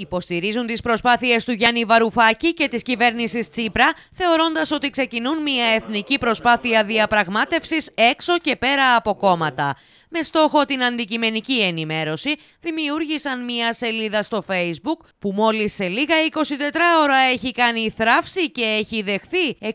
υποστηρίζουν τις προσπάθειες του Γιάννη Βαρουφάκη και της κυβέρνησης Τσίπρα, θεωρώντας ότι ξεκινούν μια εθνική προσπάθεια διαπραγμάτευσης έξω και πέρα από κόμματα. Με στόχο την αντικειμενική ενημέρωση, δημιούργησαν μια σελίδα στο Facebook που μόλις σε λίγα 24 ώρα έχει κάνει θράψη και έχει δεχθεί 60.000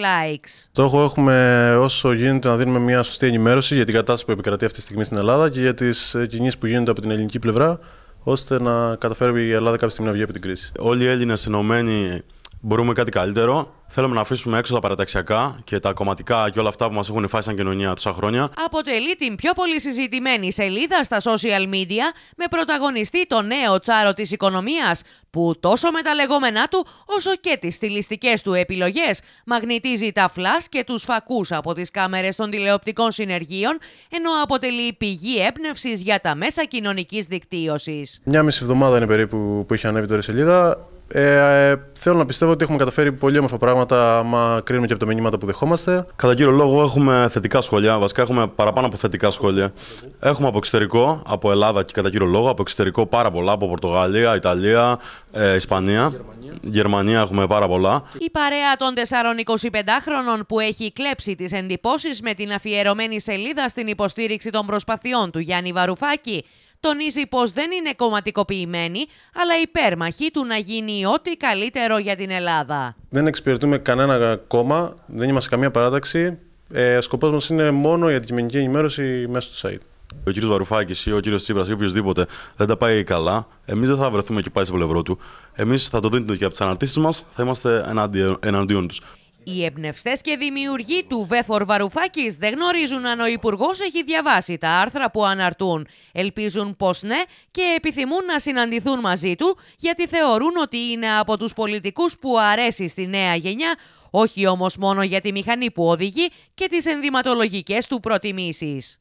likes. Στόχο έχουμε όσο γίνεται να δίνουμε μια σωστή ενημέρωση για την κατάσταση που επικρατεί αυτή τη στιγμή στην Ελλάδα και για τις κινήσεις που γίνονται από την ελληνική πλευρά ώστε να καταφέρει η Ελλάδα κάποια στιγμή να βγει από την κρίση. Όλοι οι Έλληνες ενωμένοι μπορούμε κάτι καλύτερο. Θέλουμε να αφήσουμε έξω τα παραταξιακά και τα κομματικά και όλα αυτά που μας έχουν φάει σαν κοινωνία τόσα χρόνια. Αποτελεί την πιο πολύ συζητημένη σελίδα στα social media με πρωταγωνιστή το νέο τσάρο της οικονομίας που τόσο με τα λεγόμενά του όσο και τις στιλιστικές του επιλογές μαγνητίζει τα φλα και τους φακούς από τις κάμερες των τηλεοπτικών συνεργείων, ενώ αποτελεί πηγή έμπνευσης για τα μέσα κοινωνικής δικτύωσης. Μια μισή εβδομάδα είναι περίπου που είχε ανέβει τώρα η σελίδα. Ε, θέλω να πιστεύω ότι έχουμε καταφέρει πολύ όμορφα πράγματα, άμα κρίνουμε και από τα μηνύματα που δεχόμαστε. Κατά κύριο λόγο, έχουμε θετικά σχόλια. Βασικά, έχουμε παραπάνω από θετικά σχόλια. Έχουμε από εξωτερικό, από Ελλάδα και κατά κύριο λόγο, από εξωτερικό πάρα πολλά, από Πορτογαλία, Ιταλία, ε, Ισπανία. Γερμανία έχουμε πάρα πολλά. Η παρέα των 425 χρονων που έχει κλέψει τις εντυπωσει με την αφιερωμένη σελίδα στην υποστήριξη των προσπαθειών του Γιάννη Βαρουφάκη τονίζει πως δεν είναι κομματικοποιημένη, αλλά υπέρμαχοι του να γίνει ό,τι καλύτερο για την Ελλάδα. Δεν εξυπηρετούμε κανένα κόμμα, δεν είμαστε καμία παράταξη. Ε, Σκοπός μας είναι μόνο η αντικειμενική ενημέρωση μέσα του site. Ο κ. Βαρουφάκης ή ο κ. Τσίπρας ή οποιοδήποτε δεν τα πάει καλά, εμείς δεν θα βρεθούμε και πάλι στο πλευρό του. Εμείς θα το δίνουμε και από τις αναρτήσεις μας, θα είμαστε εναντίον, εναντίον τους. Οι εμπνευστές και δημιουργοί του Βέφορ Βαρουφάκης δεν γνωρίζουν αν ο Υπουργός έχει διαβάσει τα άρθρα που αναρτούν. Ελπίζουν πως ναι και επιθυμούν να συναντηθούν μαζί του, γιατί θεωρούν ότι είναι από τους πολιτικούς που αρέσει στη νέα γενιά, όχι όμως μόνο για τη μηχανή που οδηγεί και τις ενδυματολογικές του προτιμήσεις.